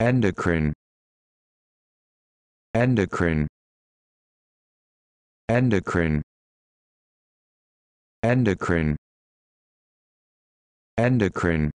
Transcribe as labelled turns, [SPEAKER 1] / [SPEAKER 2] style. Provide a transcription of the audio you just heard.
[SPEAKER 1] endocrine endocrine endocrine endocrine endocrine